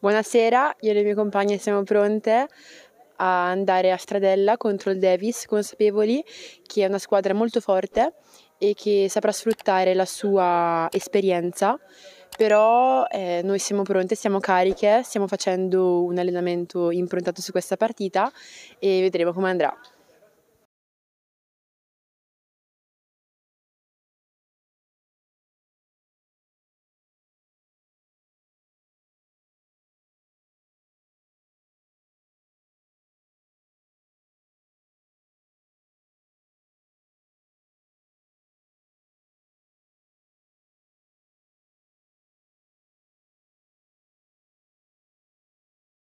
Buonasera, io e le mie compagne siamo pronte a andare a stradella contro il Davis, consapevoli che è una squadra molto forte e che saprà sfruttare la sua esperienza, però eh, noi siamo pronte, siamo cariche, stiamo facendo un allenamento improntato su questa partita e vedremo come andrà.